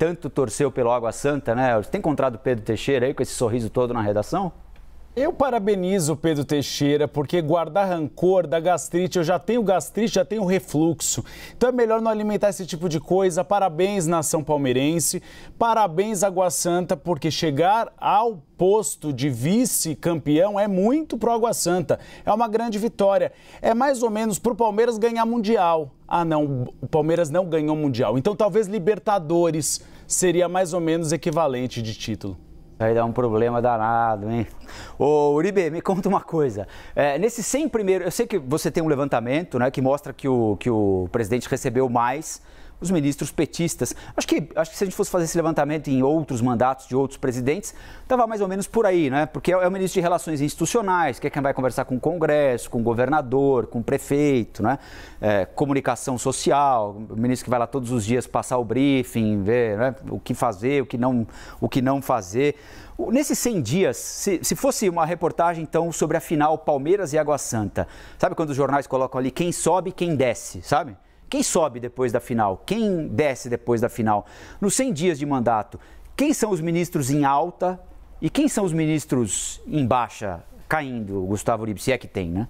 tanto torceu pelo Água Santa, né? Você tem encontrado Pedro Teixeira aí com esse sorriso todo na redação? Eu parabenizo o Pedro Teixeira, porque guardar rancor da gastrite, eu já tenho gastrite, já tenho refluxo. Então é melhor não alimentar esse tipo de coisa. Parabéns, nação palmeirense. Parabéns, Água Santa, porque chegar ao posto de vice-campeão é muito pro Água Santa. É uma grande vitória. É mais ou menos pro Palmeiras ganhar Mundial. Ah, não, o Palmeiras não ganhou Mundial. Então talvez Libertadores seria mais ou menos equivalente de título. Aí dá um problema danado, hein? Ô, Uribe, me conta uma coisa. É, nesses 100 primeiros, eu sei que você tem um levantamento, né, que mostra que o, que o presidente recebeu mais os ministros petistas. Acho que, acho que se a gente fosse fazer esse levantamento em outros mandatos de outros presidentes, estava mais ou menos por aí, né? Porque é, é o ministro de Relações Institucionais, que é quem vai conversar com o Congresso, com o governador, com o prefeito, né? É, comunicação social, o ministro que vai lá todos os dias passar o briefing, ver né? o que fazer, o que não, o que não fazer. Nesses 100 dias, se, se fosse uma reportagem, então, sobre a final Palmeiras e Água Santa, sabe quando os jornais colocam ali quem sobe e quem desce, sabe? Quem sobe depois da final? Quem desce depois da final? Nos 100 dias de mandato, quem são os ministros em alta e quem são os ministros em baixa, caindo, Gustavo Uribe, se é que tem, né?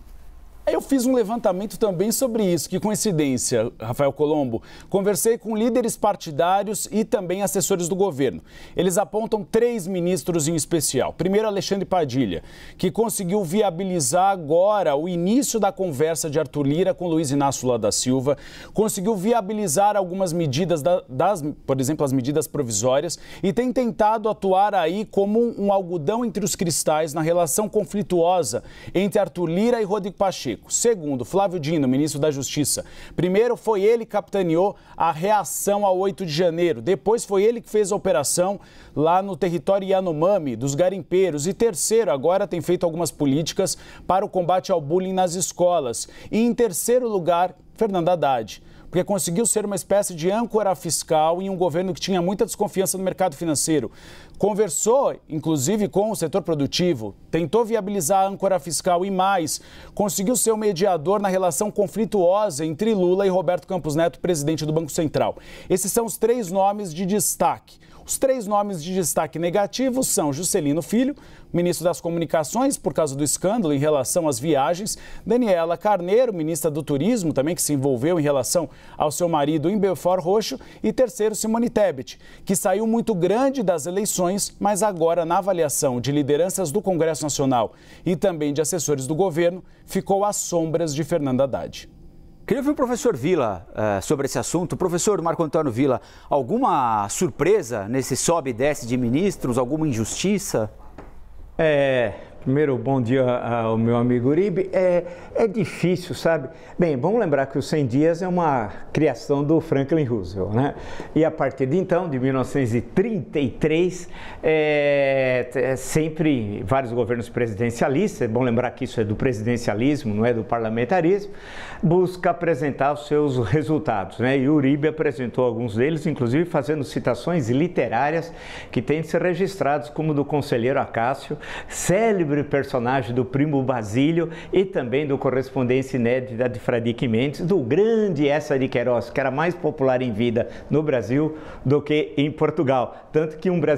eu fiz um levantamento também sobre isso. Que coincidência, Rafael Colombo. Conversei com líderes partidários e também assessores do governo. Eles apontam três ministros em especial. Primeiro, Alexandre Padilha, que conseguiu viabilizar agora o início da conversa de Arthur Lira com Luiz Inácio Lula da Silva, conseguiu viabilizar algumas medidas, das, por exemplo, as medidas provisórias, e tem tentado atuar aí como um algodão entre os cristais na relação conflituosa entre Arthur Lira e Rodrigo Pacheco. Chico. Segundo, Flávio Dino, ministro da Justiça. Primeiro foi ele que capitaneou a reação ao 8 de janeiro. Depois foi ele que fez a operação lá no território Yanomami, dos garimpeiros. E terceiro, agora tem feito algumas políticas para o combate ao bullying nas escolas. E em terceiro lugar, Fernando Haddad porque conseguiu ser uma espécie de âncora fiscal em um governo que tinha muita desconfiança no mercado financeiro. Conversou, inclusive, com o setor produtivo, tentou viabilizar a âncora fiscal e mais, conseguiu ser o um mediador na relação conflituosa entre Lula e Roberto Campos Neto, presidente do Banco Central. Esses são os três nomes de destaque. Os três nomes de destaque negativo são Juscelino Filho, ministro das Comunicações, por causa do escândalo em relação às viagens, Daniela Carneiro, ministra do Turismo, também que se envolveu em relação ao seu marido em Belfort Roxo, e terceiro, Simone Tebet, que saiu muito grande das eleições, mas agora, na avaliação de lideranças do Congresso Nacional e também de assessores do governo, ficou às sombras de Fernando Haddad. Queria ouvir o professor Vila uh, eh, sobre esse assunto. Professor Marco Antônio Vila, alguma surpresa nesse sobe e desce de ministros, alguma injustiça? É, Primeiro, bom dia ao meu amigo Uribe. É, é difícil, sabe? Bem, vamos lembrar que os 100 dias é uma criação do Franklin Roosevelt, né? E a partir de então, de 1933, é, é sempre vários governos presidencialistas, é bom lembrar que isso é do presidencialismo, não é do parlamentarismo, busca apresentar os seus resultados, né? E Uribe apresentou alguns deles, inclusive fazendo citações literárias que têm de ser registrados, como do conselheiro Acácio, célebre célebre personagem do Primo Basílio e também do correspondente inédita de Fradique Mendes, do grande Essa de Queiroz, que era mais popular em vida no Brasil do que em Portugal. Tanto que um brasileiro